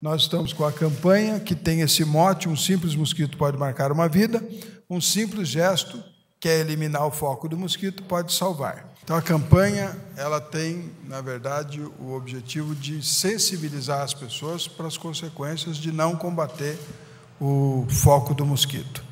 Nós estamos com a campanha que tem esse mote: um simples mosquito pode marcar uma vida, um simples gesto que é eliminar o foco do mosquito pode salvar. Então a campanha ela tem, na verdade, o objetivo de sensibilizar as pessoas para as consequências de não combater o foco do mosquito.